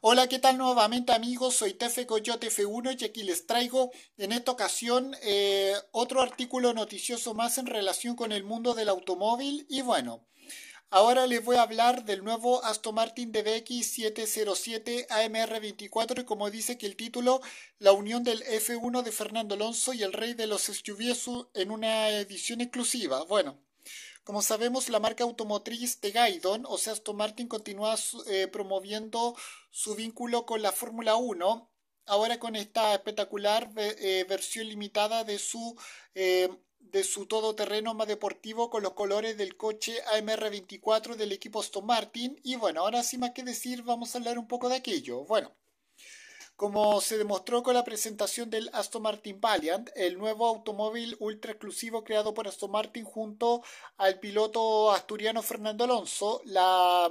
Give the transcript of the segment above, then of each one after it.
Hola, ¿qué tal nuevamente amigos? Soy Tefe Coyote F1 y aquí les traigo en esta ocasión eh, otro artículo noticioso más en relación con el mundo del automóvil y bueno, ahora les voy a hablar del nuevo Aston Martin DBX 707 AMR24 y como dice que el título, la unión del F1 de Fernando Alonso y el rey de los SUVs en una edición exclusiva. Bueno. Como sabemos, la marca automotriz de Gaidon, o sea, Aston Martin, continúa eh, promoviendo su vínculo con la Fórmula 1, ahora con esta espectacular eh, versión limitada de su, eh, de su todoterreno más deportivo con los colores del coche AMR24 del equipo Aston Martin. Y bueno, ahora sin más que decir, vamos a hablar un poco de aquello. Bueno. Como se demostró con la presentación del Aston Martin Valiant, el nuevo automóvil ultra exclusivo creado por Aston Martin junto al piloto asturiano Fernando Alonso, la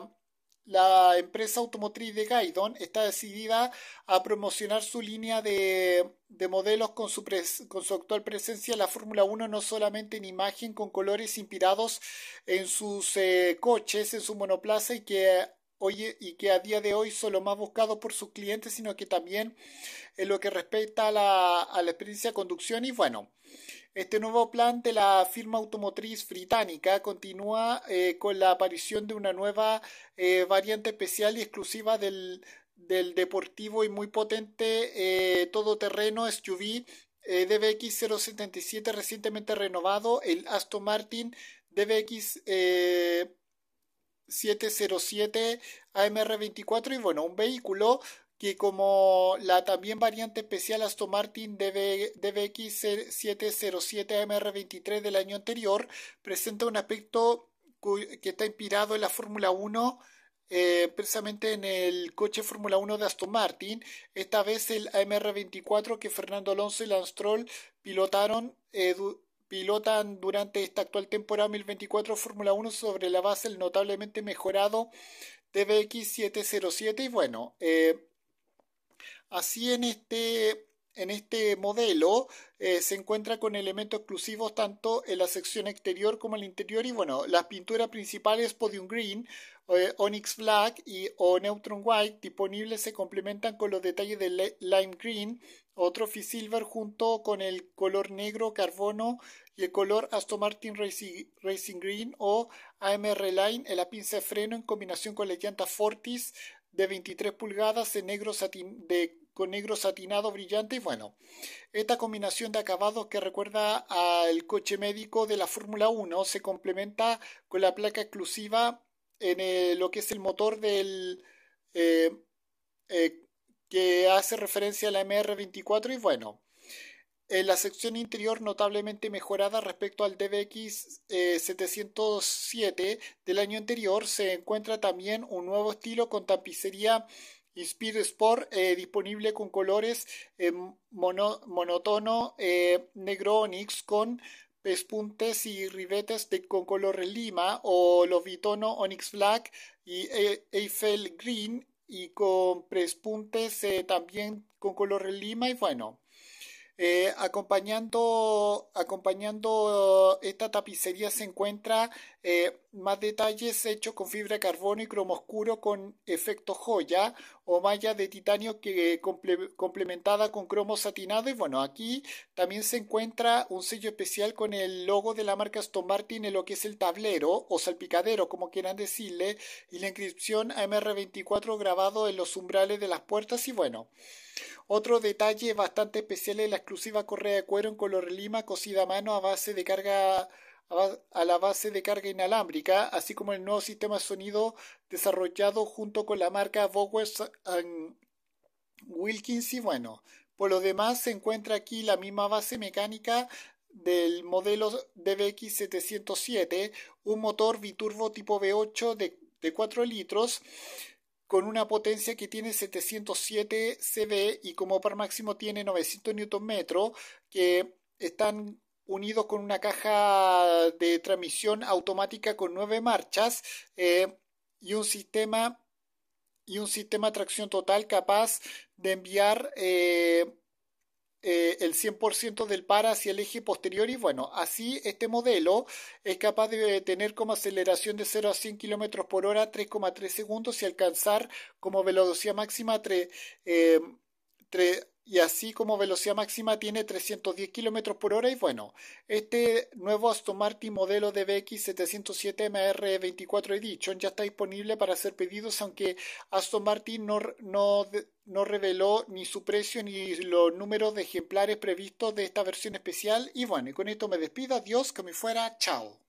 empresa automotriz de Gaidon está decidida a promocionar su línea de, modelos con su, con su actual presencia en la Fórmula 1, no solamente en imagen, con colores inspirados en sus eh, coches, en su monoplaza y que y que a día de hoy solo más buscado por sus clientes, sino que también en lo que respecta a la, experiencia de conducción. Y bueno, este nuevo plan de la firma automotriz británica continúa eh, con la aparición de una nueva eh, variante especial y exclusiva del, deportivo y muy potente eh, todoterreno SUV DBX077 recientemente renovado, el Aston Martin DBX. 707 AMR24 y bueno, un vehículo que como la también variante especial Aston Martin DBX 707 AMR23 del año anterior, presenta un aspecto que está inspirado en la Fórmula 1 eh, precisamente en el coche Fórmula 1 de Aston Martin, esta vez el AMR24 que Fernando Alonso y Lance pilotaron eh, pilotan durante esta actual temporada 2024 Fórmula 1 sobre la base del notablemente mejorado TBX707 y bueno, eh, así en este en este modelo eh, se encuentra con elementos exclusivos tanto en la sección exterior como en el interior y bueno, las pinturas principales Podium Green, eh, Onyx Black y o Neutron White disponibles se complementan con los detalles de Lime Green, otro Silver junto con el color negro carbono y el color Aston Martin Racing, Racing Green o AMR Line en la pinza de freno en combinación con la llanta Fortis de 23 pulgadas en negro satin, con negro satinado brillante. y Bueno, esta combinación de acabados que recuerda al coche médico de la Fórmula 1 se complementa con la placa exclusiva en lo que es el motor del eh, eh, que hace referencia a la MR24 y bueno. En la sección interior notablemente mejorada respecto al DBX 707 eh, del año anterior se encuentra también un nuevo estilo con tapicería Speed Sport eh, disponible con colores eh, mono, monotono eh, negro onix con pespuntes y ribetes de, con color lima o los bitono onix black y Eiffel green y con pespuntes también con color lima y bueno eh, acompañando, acompañando esta tapicería se encuentra eh, más detalles hechos con fibra de carbono y cromo oscuro con efecto joya o malla de titanio que eh, complementada con cromo satinado. Y bueno, aquí también se encuentra un sello especial con el logo de la marca Aston Martin en lo que es el tablero o salpicadero, como quieran decirle, y la inscripción AMR24 grabado en los umbrales de las puertas. Y bueno, otro detalle bastante especial es la correa de cuero en color lima cosida a mano a base de carga a la base de carga inalámbrica, así como el nuevo sistema de sonido desarrollado junto con la marca Bowers Wilkins y bueno, por lo demás se encuentra aquí la misma base mecánica del modelo DBX707, un motor biturbo tipo V8 de, de 4 litros con una potencia que tiene 707 CV y como par máximo tiene 900 Nm, que están unidos con una caja de transmisión automática con nueve marchas eh, y un sistema y un sistema de tracción total capaz de enviar eh, eh, el 100% del par hacia el eje posterior y bueno, así este modelo es capaz de tener como aceleración de 0 a 100 km por hora 3,3 segundos y alcanzar como velocidad máxima 3, y así como velocidad máxima tiene 310 kilómetros por hora y bueno, este nuevo Aston Martin modelo DBX 707 MR24 Edition ya está disponible para hacer pedidos aunque Aston Martin no, no, no reveló ni su precio ni los números de ejemplares previstos de esta versión especial y bueno, y con esto me despido, adiós, que me fuera, chao.